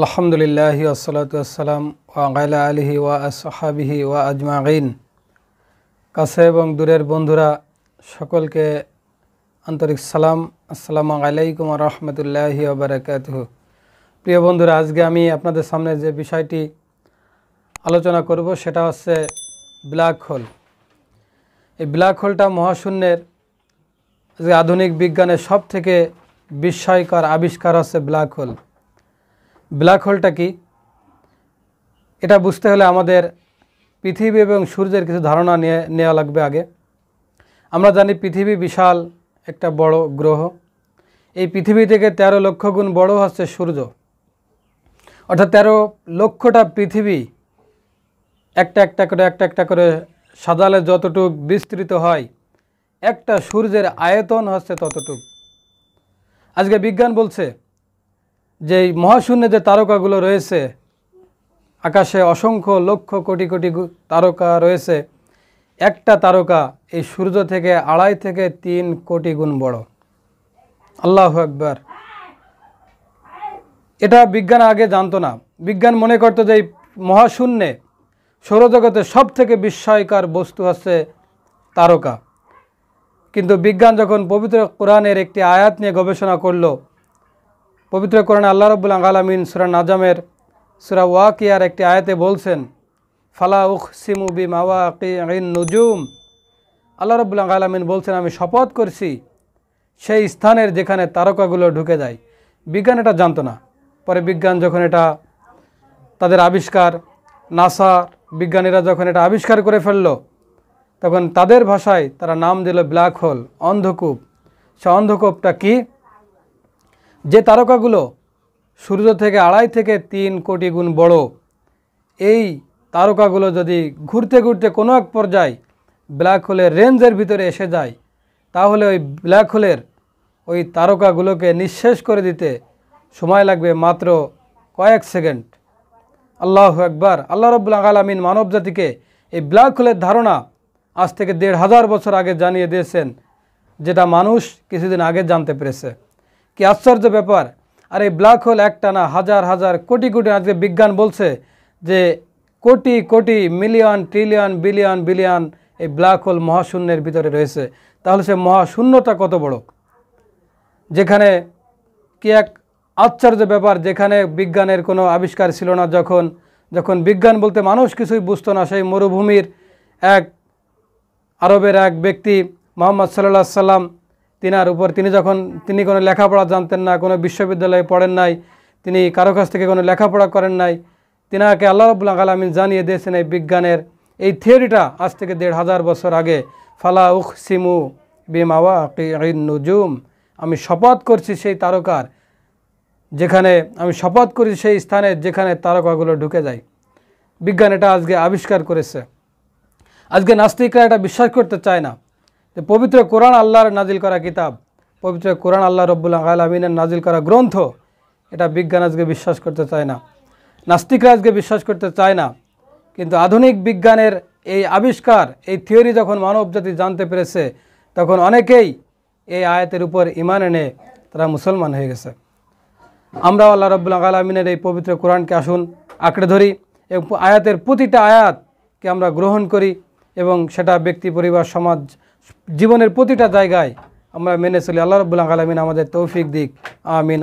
আলহামদুলিল্লাহি আসসালাতাম ওয়াগাইলা আলহি ওয়া আসহাবিহি ওয়া আজমাগিন কাছে এবং দূরের বন্ধুরা সকলকে আন্তরিক সালাম আসসালামু আলাইকুম রহমতুল্লাহি ওবরাকাত প্রিয় বন্ধুরা আজকে আমি আপনাদের সামনে যে বিষয়টি আলোচনা করব সেটা হচ্ছে ব্ল্যাক হোল এই ব্ল্যাক হোলটা মহাশূন্যের আজকে আধুনিক বিজ্ঞানের সব থেকে বিস্ময়কর আবিষ্কার হচ্ছে ব্ল্যাক হোল ব্ল্যাক হোলটা কি এটা বুঝতে হলে আমাদের পৃথিবী এবং সূর্যের কিছু ধারণা নিয়ে নেওয়া লাগবে আগে আমরা জানি পৃথিবী বিশাল একটা বড় গ্রহ এই পৃথিবী থেকে ১৩ লক্ষ গুণ বড় হচ্ছে সূর্য অর্থাৎ ১৩ লক্ষটা পৃথিবী একটা একটা করে একটা একটা করে সাজালে যতটুক বিস্তৃত হয় একটা সূর্যের আয়তন হচ্ছে ততটুক আজকে বিজ্ঞান বলছে যে মহাশূন্যে যে তারকাগুলো রয়েছে আকাশে অসংখ্য লক্ষ কোটি কোটি তারকা রয়েছে একটা তারকা এই সূর্য থেকে আড়াই থেকে তিন কোটি গুণ বড় আল্লাহ একবার এটা বিজ্ঞান আগে জানতো না বিজ্ঞান মনে করতো যে এই মহাশূন্যে সৌরজগতে সব থেকে বিস্ময়কর বস্তু হচ্ছে তারকা কিন্তু বিজ্ঞান যখন পবিত্র কোরআনের একটি আয়াত নিয়ে গবেষণা করলো পবিত্র কোরআন আল্লাহ রব্বুল আলমিন সুরা নাজামের সুরা ওয়াকিয়ার একটি আয়াতে বলছেন ফালা উখ সিমু বি নুজুম আল্লাহ রব্বুল আলমিন বলছেন আমি শপথ করছি সেই স্থানের যেখানে তারকাগুলো ঢুকে যায় বিজ্ঞান এটা জানতো না পরে বিজ্ঞান যখন এটা তাদের আবিষ্কার নাসা বিজ্ঞানীরা যখন এটা আবিষ্কার করে ফেলল তখন তাদের ভাষায় তারা নাম দিল ব্ল্যাক হোল অন্ধকূপ সে অন্ধকূপটা কী যে তারকাগুলো সূর্য থেকে আড়াই থেকে তিন কোটি গুণ বড় এই তারকাগুলো যদি ঘুরতে ঘুরতে কোনো এক পর্যায়ে ব্ল্যাক হোলের রেঞ্জের ভিতরে এসে যায় তাহলে ওই ব্ল্যাক হোলের ওই তারকাগুলোকে নিঃশেষ করে দিতে সময় লাগবে মাত্র কয়েক সেকেন্ড আল্লাহ একবার আল্লাহ রবুল্লা আলমিন মানব জাতিকে এই ব্ল্যাক হোলের ধারণা আজ থেকে দেড় হাজার বছর আগে জানিয়ে দিয়েছেন যেটা মানুষ কিছুদিন আগে জানতে পেরেছে কি আশ্চর্য ব্যাপার আর এই ব্ল্যাক হোল একটা না হাজার হাজার কোটি কোটি আজকে বিজ্ঞান বলছে যে crore crore million trillion billion billion এই ব্ল্যাক হোল মহাশূন্যের ভিতরে রয়েছে তাহলে সে মহাশূন্যটা কত বড় যেখানে কি এক আশ্চর্য ব্যাপার যেখানে বিজ্ঞানের কোনো আবিষ্কার ছিল না যখন যখন বিজ্ঞান বলতে মানুষ কিছুই বুঝতো না সেই মরুভূমির এক আরবের এক ব্যক্তি মোহাম্মদ সাল্লাহ সাল্লাম তিনার উপর তিনি যখন তিনি কোনো লেখাপড়া জানতেন না কোনো বিশ্ববিদ্যালয়ে পড়েন নাই তিনি কারো কাছ থেকে কোনো লেখাপড়া করেন নাই তিনাকে আল্লাহ রবুল্লা আলমিন জানিয়ে দিয়েছেন এই বিজ্ঞানের এই থিওরিটা আজ থেকে দেড় হাজার বছর আগে ফালা উখ সিমু বিমাওয়া নুজুম আমি শপথ করছি সেই তারকার যেখানে আমি শপথ করি সেই স্থানে যেখানে তারকাগুলো ঢুকে যায় বিজ্ঞান এটা আজকে আবিষ্কার করেছে আজকে নাস্তিকরা এটা বিশ্বাস করতে চায় না যে পবিত্র কোরআন আল্লাহর নাজিল করা কিতাব পবিত্র কোরআন আল্লাহ রব্বুল আলমিনের নাজিল করা গ্রন্থ এটা বিজ্ঞান আজকে বিশ্বাস করতে চায় না নাস্তিকরা আজকে বিশ্বাস করতে চায় না কিন্তু আধুনিক বিজ্ঞানের এই আবিষ্কার এই থিওরি যখন জাতি জানতে পেরেছে তখন অনেকেই এই আয়াতের উপর ইমান এনে তারা মুসলমান হয়ে গেছে আমরা আল্লাহ রব্বুল্লা আলমিনের এই পবিত্র কোরআনকে আসুন আঁকড়ে ধরি এবং আয়াতের প্রতিটা আয়াতকে আমরা গ্রহণ করি এবং সেটা ব্যক্তি পরিবার সমাজ জীবনের প্রতিটা জায়গায় আমরা মেনে চলি আল্লাহ রবুল্লাহ আলমিন আমাদের তৌফিক দিক আমিন